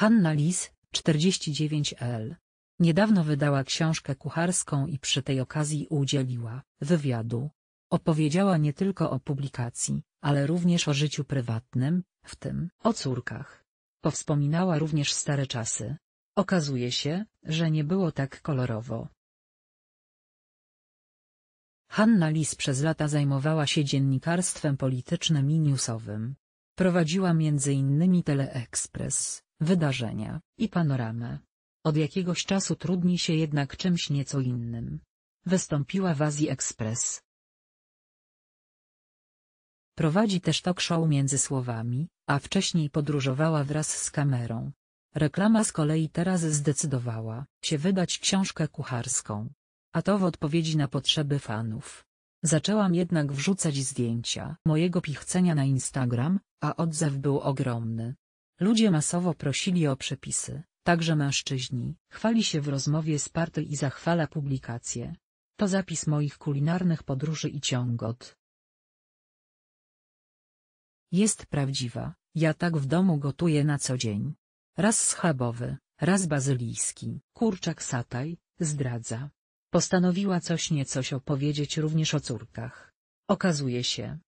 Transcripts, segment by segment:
Hanna Lis, 49L. Niedawno wydała książkę kucharską i przy tej okazji udzieliła wywiadu. Opowiedziała nie tylko o publikacji, ale również o życiu prywatnym, w tym o córkach. Powspominała również stare czasy. Okazuje się, że nie było tak kolorowo. Hanna Lis przez lata zajmowała się dziennikarstwem politycznym i newsowym. Prowadziła m.in. Teleexpress, wydarzenia i panoramę. Od jakiegoś czasu trudni się jednak czymś nieco innym. Wystąpiła w Azji Express. Prowadzi też talk show między słowami, a wcześniej podróżowała wraz z kamerą. Reklama z kolei teraz zdecydowała się wydać książkę kucharską. A to w odpowiedzi na potrzeby fanów. Zaczęłam jednak wrzucać zdjęcia mojego pichcenia na Instagram, a odzew był ogromny. Ludzie masowo prosili o przepisy, także mężczyźni. Chwali się w rozmowie z party i zachwala publikacje. To zapis moich kulinarnych podróży i ciągot. Jest prawdziwa, ja tak w domu gotuję na co dzień. Raz schabowy, raz bazylijski, kurczak sataj, zdradza. Postanowiła coś niecoś opowiedzieć również o córkach. Okazuje się,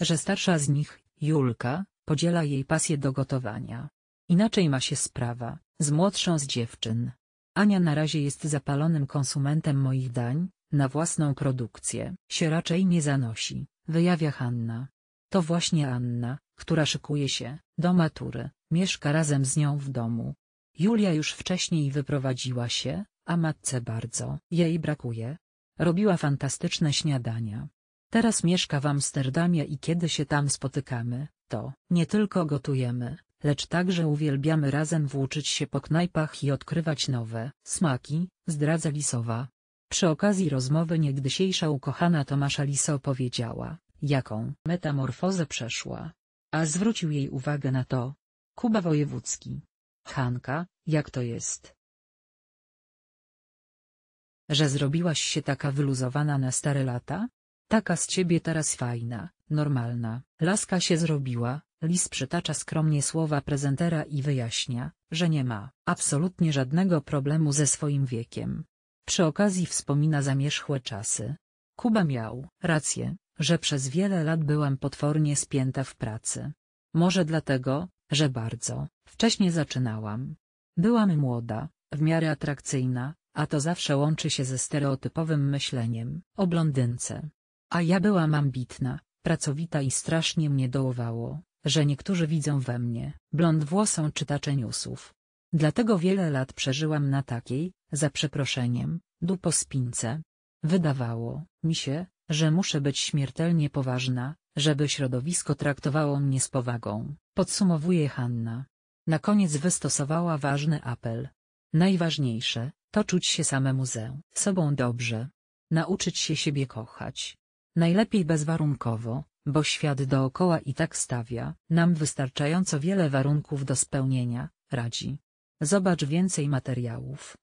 że starsza z nich Julka podziela jej pasję do gotowania. Inaczej ma się sprawa z młodszą z dziewczyn. Ania na razie jest zapalonym konsumentem moich dań, na własną produkcję się raczej nie zanosi, wyjawia Hanna. To właśnie Anna, która szykuje się do matury, mieszka razem z nią w domu. Julia już wcześniej wyprowadziła się, a matce bardzo jej brakuje. Robiła fantastyczne śniadania, Teraz mieszka w Amsterdamie i kiedy się tam spotykamy, to nie tylko gotujemy, lecz także uwielbiamy razem włóczyć się po knajpach i odkrywać nowe smaki, zdradza Lisowa. Przy okazji rozmowy niegdysiejsza ukochana Tomasza Liso powiedziała, jaką metamorfozę przeszła. A zwrócił jej uwagę na to. Kuba Wojewódzki. Hanka, jak to jest? Że zrobiłaś się taka wyluzowana na stare lata? Taka z ciebie teraz fajna, normalna. Laska się zrobiła, Lis przytacza skromnie słowa prezentera i wyjaśnia, że nie ma absolutnie żadnego problemu ze swoim wiekiem. Przy okazji wspomina zamierzchłe czasy. Kuba miał rację, że przez wiele lat byłam potwornie spięta w pracy. Może dlatego, że bardzo wcześnie zaczynałam. Byłam młoda, w miarę atrakcyjna, a to zawsze łączy się ze stereotypowym myśleniem o blondynce, a ja byłam ambitna, pracowita i strasznie mnie dołowało, że niektórzy widzą we mnie blond włosą czytacze newsów. Dlatego wiele lat przeżyłam na takiej, za przeproszeniem, dupospince. Wydawało mi się, że muszę być śmiertelnie poważna, żeby środowisko traktowało mnie z powagą, podsumowuje Hanna. Na koniec wystosowała ważny apel. Najważniejsze, to czuć się samemu ze sobą dobrze. Nauczyć się siebie kochać, Najlepiej bezwarunkowo, bo świat dookoła i tak stawia nam wystarczająco wiele warunków do spełnienia, radzi. Zobacz więcej materiałów.